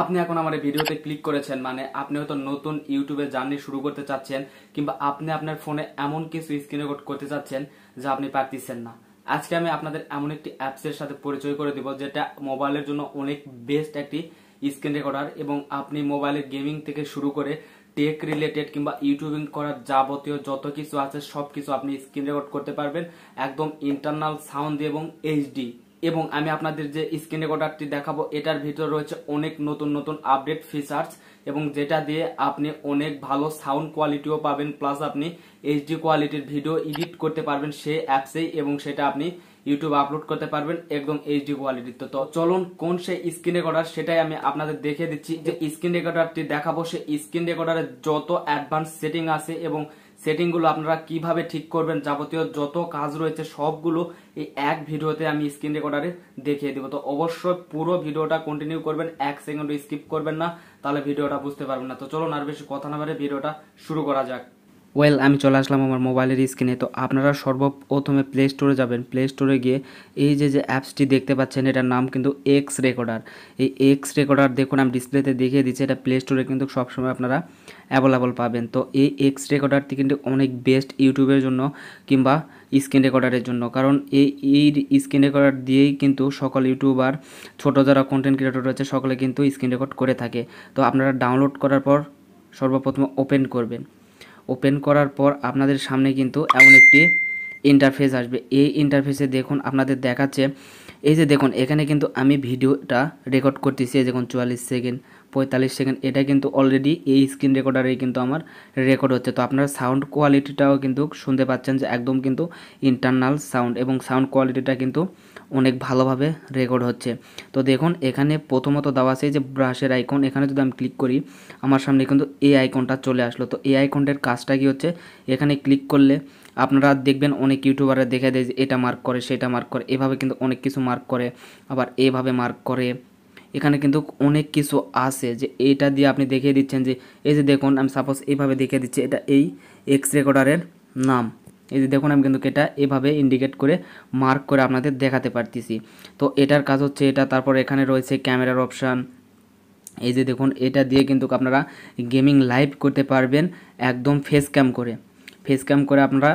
আপনি এখন আমার এই ভিডিওতে ক্লিক করেছেন মানে আপনি হয়তো নতুন ইউটিউবে জার্নি শুরু করতে চাচ্ছেন কিংবা আপনি আপনার ফোনে এমন কিছু স্ক্রিন রেকর্ড করতে চাচ্ছেন যা আপনি পারতেছেন না আজকে আমি আপনাদের এমন একটি অ্যাপসের সাথে পরিচয় করে দেব যেটা মোবাইলের জন্য অনেক বেস্ট একটি স্ক্রিন রেকর্ডার এবং আপনি মোবাইলের গেমিং থেকে শুরু করে টেক রিলেটেড কিংবা ইউটিউবিং করার যাবতীয় যত কিছু আছে সব কিছু আপনি স্ক্রিন রেকর্ড করতে পারবেন একদম ইন্টারনাল সাউন্ড এবং এইচডি এবং আমি আপনাদের যে স্ক্রিন রেকর্ডারটি দেখাবো এটার ভিতরে রয়েছে অনেক নতুন নতুন আপডেট ফিচার্স এবং যেটা দিয়ে আপনি অনেক ভালো সাউন্ড কোয়ালিটিও পাবেন প্লাস আপনি এইচডি কোয়ালিটির ভিডিও এডিট করতে পারবেন সে অ্যাপসেই এবং সেটা আপনি ইউটিউব আপলোড করতে পারবেন একদম এইচডি কোয়ালিটির তো চলুন কোন সেই স্ক্রিন রেকর্ডার সেটাই আমি আপনাদের দেখে দিচ্ছি যে স্ক্রিন রেকর্ডারটি দেখাবো সেই স্ক্রিন রেকর্ডারের যত অ্যাডভান্স সেটিং আছে এবং সেটিংগুলো আপনারা কিভাবে ঠিক করবেন যাবতীয় যত কাজ রয়েছে সবগুলো এই এক ভিডিওতে আমি স্ক্রিন রেকর্ডারে দেখিয়ে দেবো তো অবশ্যই পুরো ভিডিওটা কন্টিনিউ করবেন এক সেকেন্ড স্কিপ করবেন না তাহলে ভিডিওটা বুঝতে পারবেন না তো চলুন আর বেশি কথা না বাড়ে ভিডিওটা শুরু করা যাক ওয়েল আমি চলে আসলাম আমার মোবাইলের স্ক্রিনে তো আপনারা সর্বপ্রথমে প্লে স্টোরে যাবেন প্লে স্টোরে গিয়ে এই যে যে অ্যাপসটি দেখতে পাচ্ছেন এটার নাম কিন্তু এক্স রেকর্ডার এই এক্স রেকর্ডার দেখুন আমি ডিসপ্লেতে দেখিয়ে দিচ্ছি এটা প্লে স্টোরে কিন্তু সবসময় আপনারা অ্যাভেলেবল পাবেন তো এই এক্স রেকর্ডারটি কিন্তু অনেক বেস্ট ইউটিউবের জন্য কিংবা স্ক্রিন রেকর্ডারের জন্য কারণ এই এই স্ক্রিন রেকর্ডার দিয়েই কিন্তু সকল ইউটিউবার ছোটো যারা কন্টেন্ট ক্রিয়েটর রয়েছে সকলে কিন্তু স্ক্রিন রেকর্ড করে থাকে তো আপনারা ডাউনলোড করার পর সর্বপ্রথম ওপেন করবেন ওপেন করার পর আপনাদের সামনে কিন্তু এমন একটি ইন্টারফেস আসবে এই ইন্টারফেসে দেখুন আপনাদের দেখাচ্ছে এই যে দেখুন এখানে কিন্তু আমি ভিডিওটা রেকর্ড করতেছি দেখুন চুয়াল্লিশ সেকেন্ড পঁয়তাল্লিশ সেকেন্ড এটা কিন্তু অলরেডি এই স্ক্রিন রেকর্ডারেই কিন্তু আমার রেকর্ড হচ্ছে তো আপনার সাউন্ড কোয়ালিটিটাও কিন্তু শুনতে পাচ্ছেন যে একদম কিন্তু ইন্টারনাল সাউন্ড এবং সাউন্ড কোয়ালিটিটা কিন্তু অনেক ভালোভাবে রেকর্ড হচ্ছে তো দেখুন এখানে প্রথমত দেওয়া আছে যে ব্রাশের আইকন এখানে যদি আমি ক্লিক করি আমার সামনে কিন্তু এই আইকনটা চলে আসলো তো এই আইকনটার কাজটা কী হচ্ছে এখানে ক্লিক করলে আপনারা দেখবেন অনেক ইউটিউবাররা দেখে দেয় যে এটা মার্ক করে সেটা মার্ক করে এভাবে কিন্তু অনেক কিছু মার্ক করে আবার এভাবে মার্ক করে এখানে কিন্তু অনেক কিছু আছে যে এটা দিয়ে আপনি দেখিয়ে দিচ্ছেন যে এই যে দেখুন আমি সাপোজ এইভাবে দেখিয়ে দিচ্ছি এটা এই এক্স রেকর্ডারের নাম এই যে দেখুন আমি কিন্তু এটা এভাবে ইন্ডিকেট করে মার্ক করে আপনাদের দেখাতে পারতেছি তো এটার কাজ হচ্ছে এটা তারপর এখানে রয়েছে ক্যামেরার অপশান এই যে দেখুন এটা দিয়ে কিন্তু আপনারা গেমিং লাইভ করতে পারবেন একদম ফেস ক্যাম করে ফেস ক্যাম করে আপনারা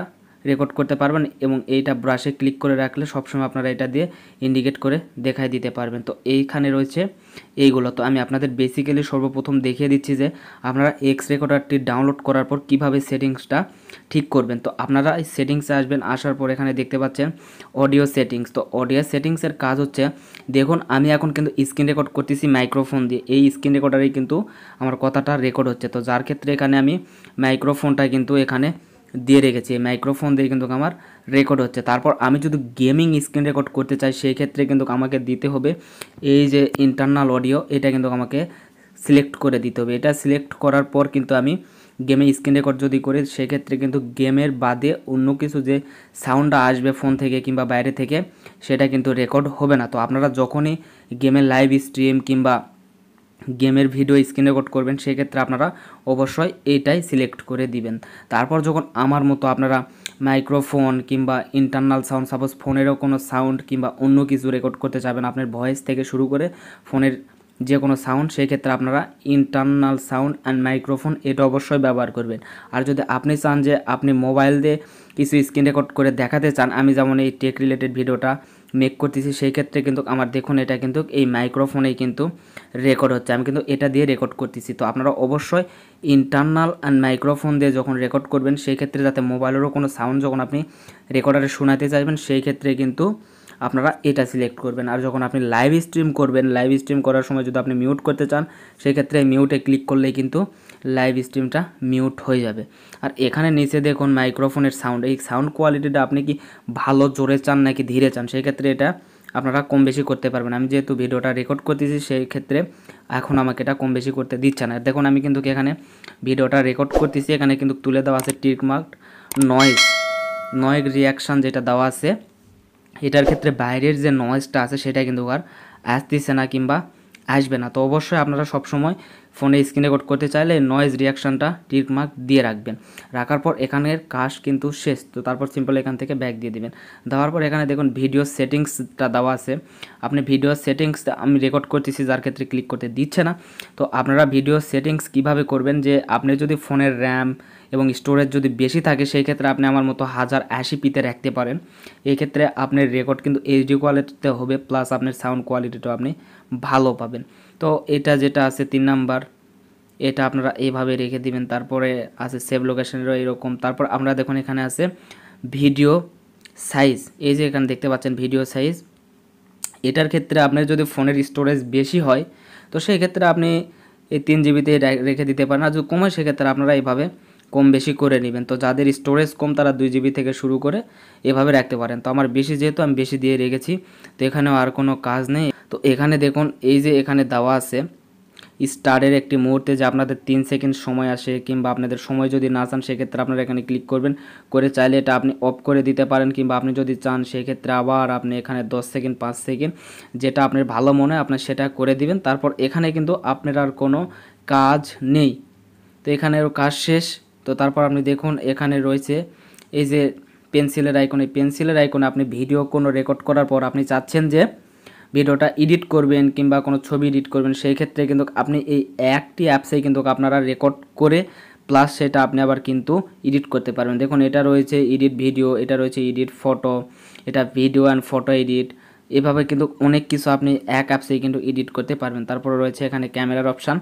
রেকর্ড করতে পারবেন এবং এইটা ব্রাশে ক্লিক করে রাখলে সবসময় আপনারা এটা দিয়ে ইন্ডিকেট করে দেখাই দিতে পারবেন তো এইখানে রয়েছে এইগুলো তো আমি আপনাদের বেসিক্যালি সর্বপ্রথম দেখিয়ে দিচ্ছি যে আপনারা এক্স রেকর্ডারটি ডাউনলোড করার পর কিভাবে সেটিংসটা ঠিক করবেন তো আপনারা এই সেটিংসে আসবেন আসার পর এখানে দেখতে পাচ্ছেন অডিও সেটিংস তো অডিও সেটিংসের কাজ হচ্ছে দেখুন আমি এখন কিন্তু স্ক্রিন রেকর্ড করতেছি মাইক্রোফোন দিয়ে এই স্ক্রিন রেকর্ডারেই কিন্তু আমার কথাটা রেকর্ড হচ্ছে তো যার ক্ষেত্রে এখানে আমি মাইক্রোফোনটা কিন্তু এখানে দিয়ে রেখেছি এই মাইক্রোফোন দিয়ে কিন্তু আমার রেকর্ড হচ্ছে তারপর আমি যদি গেমিং স্ক্রিন রেকর্ড করতে চাই সেই ক্ষেত্রে কিন্তু আমাকে দিতে হবে এই যে ইন্টারনাল অডিও এটা কিন্তু আমাকে সিলেক্ট করে দিতে হবে এটা সিলেক্ট করার পর কিন্তু আমি গেমে স্ক্রিন রেকর্ড যদি করি সেক্ষেত্রে কিন্তু গেমের বাদে অন্য কিছু যে সাউন্ডটা আসবে ফোন থেকে কিংবা বাইরে থেকে সেটা কিন্তু রেকর্ড হবে না তো আপনারা যখনই গেমের লাইভ স্ট্রিম কিংবা গেমের ভিডিও স্ক্রিন রেকর্ড করবেন সেক্ষেত্রে আপনারা অবশ্যই এটাই সিলেক্ট করে দিবেন তারপর যখন আমার মতো আপনারা মাইক্রোফোন কিংবা ইন্টারনাল সাউন্ড সাপোজ ফোনেরও কোনো সাউন্ড কিংবা অন্য কিছু রেকর্ড করতে চাবেন আপনার ভয়েস থেকে শুরু করে ফোনের যে কোনো সাউন্ড সেই ক্ষেত্রে আপনারা ইন্টারনাল সাউন্ড অ্যান্ড মাইক্রোফোন এটা অবশ্যই ব্যবহার করবেন আর যদি আপনি চান যে আপনি মোবাইল দিয়ে কিছু স্ক্রিন রেকর্ড করে দেখাতে চান আমি যেমন এই টেক রিলেটেড ভিডিওটা মেক করতেছি সেই ক্ষেত্রে কিন্তু আমার দেখুন এটা কিন্তু এই মাইক্রোফোনেই কিন্তু রেকর্ড হচ্ছে আমি কিন্তু এটা দিয়ে রেকর্ড করতেছি তো আপনারা অবশ্যই ইন্টারনাল অ্যান্ড মাইক্রোফোন দিয়ে যখন রেকর্ড করবেন সেই ক্ষেত্রে যাতে মোবাইলেরও কোনো সাউন্ড যখন আপনি রেকর্ডারে শোনাতে চাইবেন সেই ক্ষেত্রে কিন্তু আপনারা এটা সিলেক্ট করবেন আর যখন আপনি লাইভ স্ট্রিম করবেন লাইভ স্ট্রিম করার সময় যদি আপনি মিউট করতে চান সেক্ষেত্রে মিউটে ক্লিক করলেই কিন্তু লাইভ স্ট্রিমটা মিউট হয়ে যাবে আর এখানে নিচে দেখুন মাইক্রোফোনের সাউন্ড এই সাউন্ড কোয়ালিটিটা আপনি কি ভালো জোরে চান নাকি ধীরে চান সেক্ষেত্রে এটা আপনারা কম বেশি করতে পারবেন আমি যেহেতু ভিডিওটা রেকর্ড করতেছি সেই ক্ষেত্রে এখন আমাকে এটা কম বেশি করতে দিচ্ছে না দেখুন আমি কিন্তু এখানে ভিডিওটা রেকর্ড করতেছি এখানে কিন্তু তুলে দেওয়া আছে tick mark noise noise reduction যেটা দেওয়া আছে এটার ক্ষেত্রে বাইরের যে নয়েজটা আছে সেটা কিন্তু আর আসতেছে না কিংবা আসবে না তো অবশ্যই আপনারা সবসময় ফোনে স্ক্রিন রেকর্ড করতে চাইলে নয়েজ রিয়াকশানটা টিক মার্ক দিয়ে রাখবেন রাখার পর এখানের কাজ কিন্তু শেষ তো তারপর সিম্পল এখান থেকে ব্যাক দিয়ে দিবেন দেওয়ার পর এখানে দেখুন ভিডিও সেটিংসটা দেওয়া আছে আপনি ভিডিও সেটিংস আমি রেকর্ড করতেছি যার ক্ষেত্রে ক্লিক করতে দিচ্ছে না তো আপনারা ভিডিও সেটিংস কিভাবে করবেন যে আপনি যদি ফোনের র্যাম এবং স্টোরেজ যদি বেশি থাকে সেই ক্ষেত্রে আপনি আমার মতো হাজার আশি পিতে রাখতে পারেন এই ক্ষেত্রে আপনার রেকর্ড কিন্তু এইচডি কোয়ালিটিতে হবে প্লাস আপনার সাউন্ড কোয়ালিটিটাও আপনি ভালো পাবেন তো এটা যেটা আছে তিন নাম্বার এটা আপনারা এইভাবে রেখে দিবেন তারপরে আছে সেভ লোকেশনেরও এরকম তারপর আমরা দেখুন এখানে আছে ভিডিও সাইজ এই যে এখানে দেখতে পাচ্ছেন ভিডিও সাইজ এটার ক্ষেত্রে আপনার যদি ফোনের স্টোরেজ বেশি হয় তো সেই ক্ষেত্রে আপনি এই তিন জিবিতে রেখে দিতে পারেন আর যদি কমে সেক্ষেত্রে আপনারা এইভাবে কম বেশি করে নেবেন তো যাদের স্টোরেজ কম তারা দুই জিবি থেকে শুরু করে এভাবে রাখতে পারেন তো আমার বেশি যেহেতু আমি বেশি দিয়ে রেখেছি তো এখানেও আর কোনো কাজ নেই তো এখানে দেখুন এই যে এখানে দেওয়া আছে স্টারের একটি মুহূর্তে যে আপনাদের তিন সেকেন্ড সময় আসে কিংবা আপনাদের সময় যদি না চান সেক্ষেত্রে আপনারা এখানে ক্লিক করবেন করে চাইলে এটা আপনি অফ করে দিতে পারেন কিংবা আপনি যদি চান সেক্ষেত্রে আবার আপনি এখানে 10 সেকেন্ড পাঁচ সেকেন্ড যেটা আপনার ভালো মনে হয় আপনার সেটা করে দিবেন তারপর এখানে কিন্তু আপনার আর কোনো কাজ নেই তো এখানেরও কাজ শেষ তো তারপর আপনি দেখুন এখানে রয়েছে এই যে পেন্সিলের আইকনে পেন্সিলের আইকনে আপনি ভিডিও কোনো রেকর্ড করার পর আপনি চাচ্ছেন যে ভিডিওটা এডিট করবেন কিংবা কোনো ছবি এডিট করবেন সেই ক্ষেত্রে কিন্তু আপনি এই একটি অ্যাপসেই কিন্তু আপনারা রেকর্ড করে প্লাস সেটা আপনি আবার কিন্তু এডিট করতে পারবেন দেখুন এটা রয়েছে এডিট ভিডিও এটা রয়েছে এডিট ফটো এটা ভিডিও অ্যান্ড ফটো এডিট এভাবে কিন্তু অনেক কিছু আপনি এক অ্যাপসেই কিন্তু এডিট করতে পারবেন তারপরে রয়েছে এখানে ক্যামেরার অপশান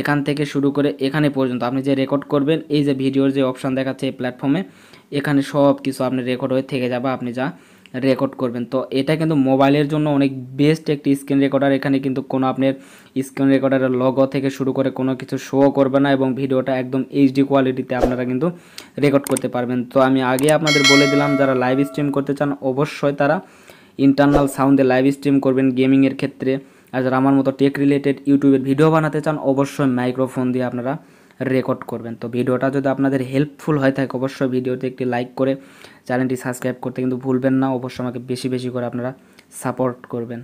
এখান থেকে শুরু করে এখানে পর্যন্ত আপনি যে রেকর্ড করবেন এই যে ভিডিওর যে অপশান দেখাচ্ছে এই প্ল্যাটফর্মে এখানে সব কিছু আপনি রেকর্ড হয়ে থেকে যাবে আপনি যা রেকর্ড করবেন তো এটা কিন্তু মোবাইলের জন্য অনেক বেস্ট একটি স্ক্রিন রেকর্ডার এখানে কিন্তু কোনো আপনার স্ক্রিন রেকর্ডারের লগো থেকে শুরু করে কোনো কিছু শো করবে না এবং ভিডিওটা একদম এইচডি কোয়ালিটিতে আপনারা কিন্তু রেকর্ড করতে পারবেন তো আমি আগে আপনাদের বলে দিলাম যারা লাইভ স্ট্রিম করতে চান অবশ্যই তারা ইন্টারনাল সাউন্ডে লাইভ স্ট্রিম করবেন গেমিংয়ের ক্ষেত্রে আর যারা আমার মতো টেক রিলেটেড ইউটিউবের ভিডিও বানাতে চান অবশ্যই মাইক্রোফোন দিয়ে আপনারা রেকর্ড করবেন তো ভিডিওটা যদি আপনাদের হেল্পফুল হয় থাকে অবশ্যই ভিডিওতে একটি লাইক করে চ্যানেলটি সাবস্ক্রাইব করতে কিন্তু ভুলবেন না অবশ্যই আমাকে বেশি বেশি করে আপনারা সাপোর্ট করবেন